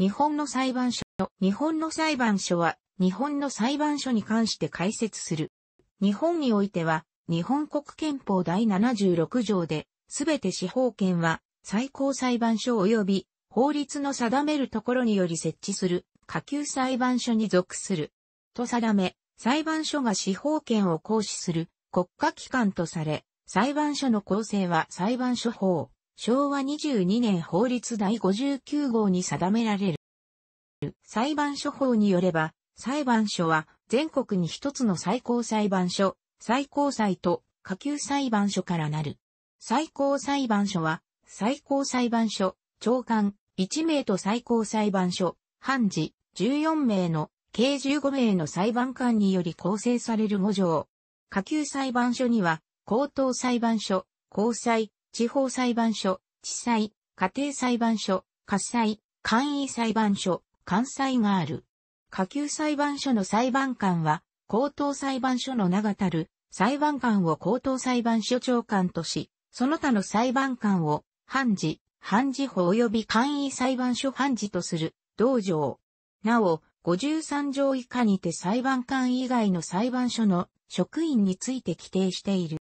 日本の裁判所。日本の裁判所は、日本の裁判所に関して解説する。日本においては、日本国憲法第76条で、すべて司法権は、最高裁判所及び、法律の定めるところにより設置する、下級裁判所に属する。と定め、裁判所が司法権を行使する国家機関とされ、裁判所の構成は裁判所法、昭和22年法律第59号に定められる。裁判所法によれば、裁判所は全国に一つの最高裁判所、最高裁と下級裁判所からなる。最高裁判所は、最高裁判所、長官、1名と最高裁判所、判事、14名の、計15名の裁判官により構成される5条。下級裁判所には、高等裁判所、高裁、地方裁判所、地裁、家庭裁判所、家裁、簡易裁判所、関西がある。下級裁判所の裁判官は、高等裁判所の長たる裁判官を高等裁判所長官とし、その他の裁判官を、判事、判事法及び簡易裁判所判事とする、道場。なお、53条以下にて裁判官以外の裁判所の職員について規定している。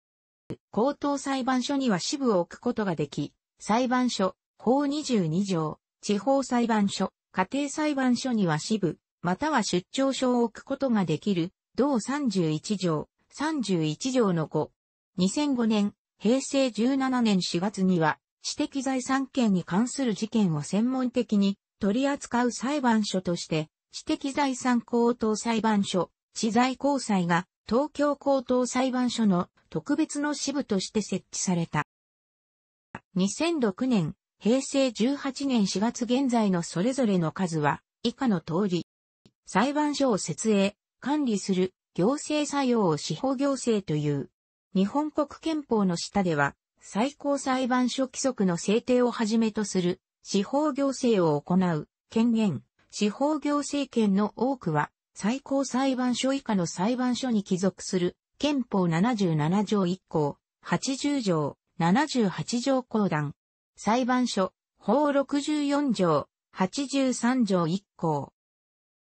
高等裁判所には支部を置くことができ、裁判所、法22条、地方裁判所、家庭裁判所には支部、または出張所を置くことができる、同31条、31条の5。2005年、平成17年4月には、知的財産権に関する事件を専門的に取り扱う裁判所として、知的財産高等裁判所、知財高裁が東京高等裁判所の特別の支部として設置された。2006年、平成18年4月現在のそれぞれの数は以下の通り、裁判所を設営、管理する行政作用を司法行政という、日本国憲法の下では最高裁判所規則の制定をはじめとする司法行政を行う権限、司法行政権の多くは最高裁判所以下の裁判所に帰属する憲法77条1項、80条、78条公団、裁判所、法64条、83条1項。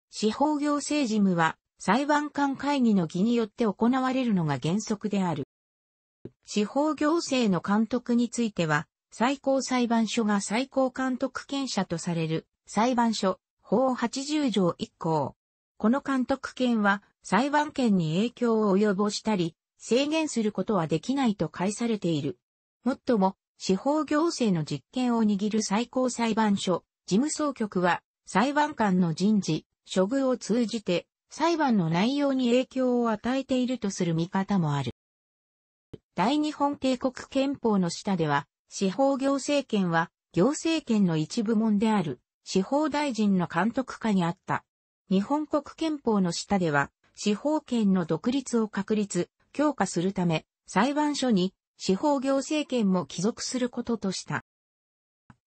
司法行政事務は裁判官会議の儀によって行われるのが原則である。司法行政の監督については、最高裁判所が最高監督権者とされる裁判所法80条1項この監督権は裁判権に影響を及ぼしたり、制限することはできないと解されている。もっとも、司法行政の実権を握る最高裁判所、事務総局は、裁判官の人事、処遇を通じて、裁判の内容に影響を与えているとする見方もある。大日本帝国憲法の下では、司法行政権は、行政権の一部門である、司法大臣の監督下にあった。日本国憲法の下では、司法権の独立を確立、強化するため、裁判所に司法行政権も帰属することとした。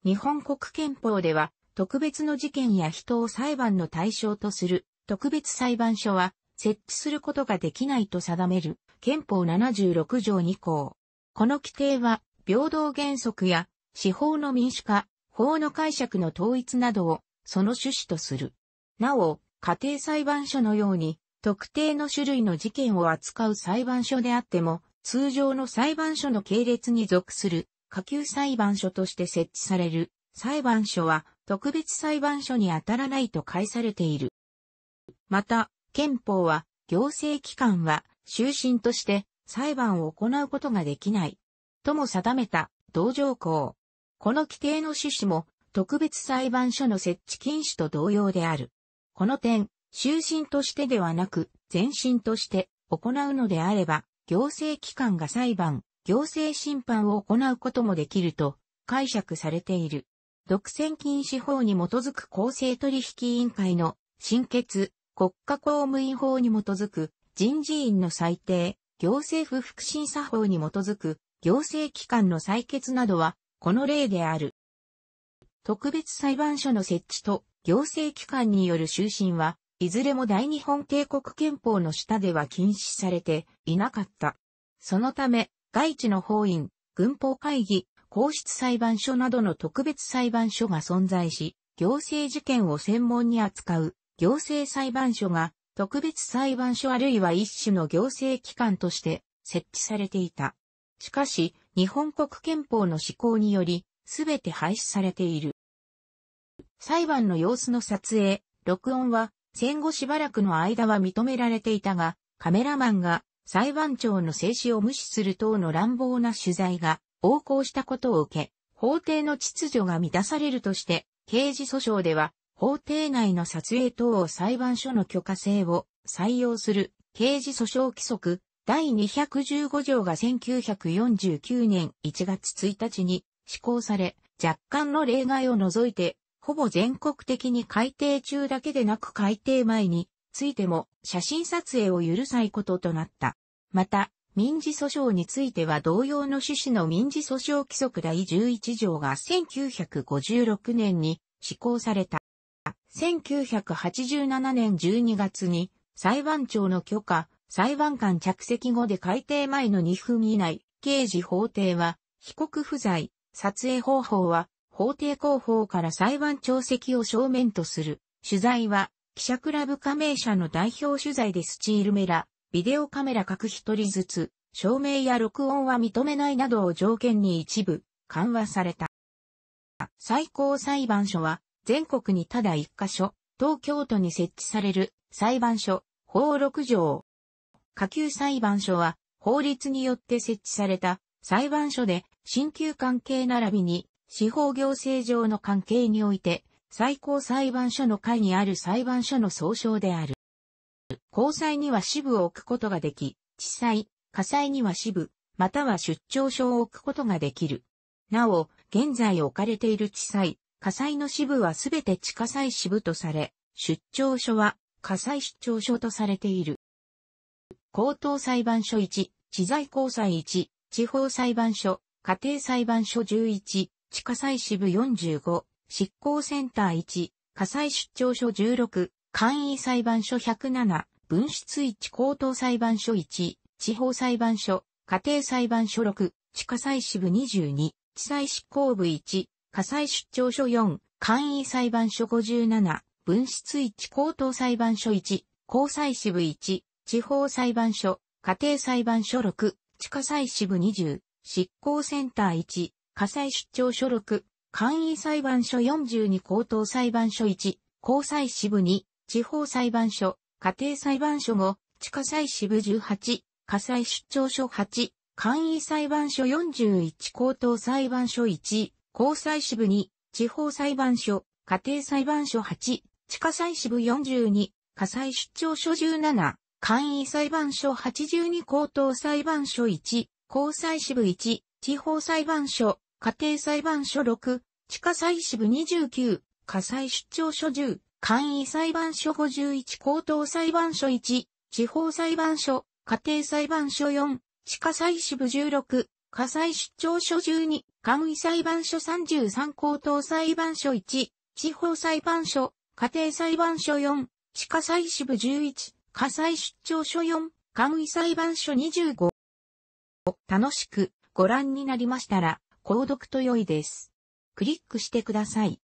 日本国憲法では、特別の事件や人を裁判の対象とする特別裁判所は設置することができないと定める憲法76条2項。この規定は平等原則や司法の民主化、法の解釈の統一などをその趣旨とする。なお、家庭裁判所のように、特定の種類の事件を扱う裁判所であっても、通常の裁判所の系列に属する下級裁判所として設置される裁判所は特別裁判所に当たらないと解されている。また、憲法は行政機関は終身として裁判を行うことができない。とも定めた同条項。この規定の趣旨も特別裁判所の設置禁止と同様である。この点、就寝としてではなく、前進として行うのであれば、行政機関が裁判、行政審判を行うこともできると解釈されている。独占禁止法に基づく公正取引委員会の新決、国家公務員法に基づく人事院の裁定、行政府副審査法に基づく行政機関の採決などはこの例である。特別裁判所の設置と行政機関による就寝は、いずれも大日本帝国憲法の下では禁止されていなかった。そのため、外地の法院、軍法会議、皇室裁判所などの特別裁判所が存在し、行政事件を専門に扱う行政裁判所が特別裁判所あるいは一種の行政機関として設置されていた。しかし、日本国憲法の施行により、すべて廃止されている。裁判の様子の撮影、録音は戦後しばらくの間は認められていたが、カメラマンが裁判長の制止を無視する等の乱暴な取材が横行したことを受け、法廷の秩序が乱されるとして、刑事訴訟では法廷内の撮影等を裁判所の許可制を採用する刑事訴訟規則第215条が1949年1月1日に施行され、若干の例外を除いてほぼ全国的に改定中だけでなく改定前についても写真撮影を許さないこととなった。また、民事訴訟については同様の趣旨の民事訴訟規則第11条が1956年に施行された。1987年12月に裁判長の許可、裁判官着席後で改定前の2分以内、刑事法廷は被告不在、撮影方法は法廷広報から裁判長席を正面とする。取材は、記者クラブ加盟者の代表取材でスチールメラ、ビデオカメラ各一人ずつ、証明や録音は認めないなどを条件に一部、緩和された。最高裁判所は、全国にただ一箇所、東京都に設置される裁判所、法6条。下級裁判所は、法律によって設置された裁判所で、新旧関係並びに司法行政上の関係において、最高裁判所の会にある裁判所の総称である。高裁には支部を置くことができ、地裁、火災には支部、または出張所を置くことができる。なお、現在置かれている地裁、火災の支部はすべて地下災支部とされ、出張所は火災出張所とされている。高等裁判所1、知財高裁1、地方裁判所、家庭裁判所11、地火災支部45、執行センター1、火災出張所16、簡易裁判所107、分室1高等裁判所1、地方裁判所、家庭裁判所6、地下採支部22、地裁執行部1、火災出張所4、簡易裁判所57、分室1高等裁判所1、高裁支部1、地方裁判所、家庭裁判所6、地下採支部20、執行センター1、火災出張所6、簡易裁判所42高等裁判所1、高裁支部2、地方裁判所、家庭裁判所5、地下裁支部18、火災出張所8、簡易裁判所41高等裁判所1、高裁支部2、地方裁判所、家庭裁判所8、地下裁支部42、火災出張所17、簡易裁判所82高等裁判所1、高裁支部1、地方裁判所、家庭裁判所6、地下裁支部29、火災出張所10、簡易裁判所51高等裁判所1、地方裁判所、家庭裁判所4、地下裁支部16、火災出張所12、簡易裁判所33高等裁判所1、地方裁判所、家庭裁判所4、地下裁支部11、火災出張所4、簡易裁判所25。楽しくご覧になりましたら、購読と良いです。クリックしてください。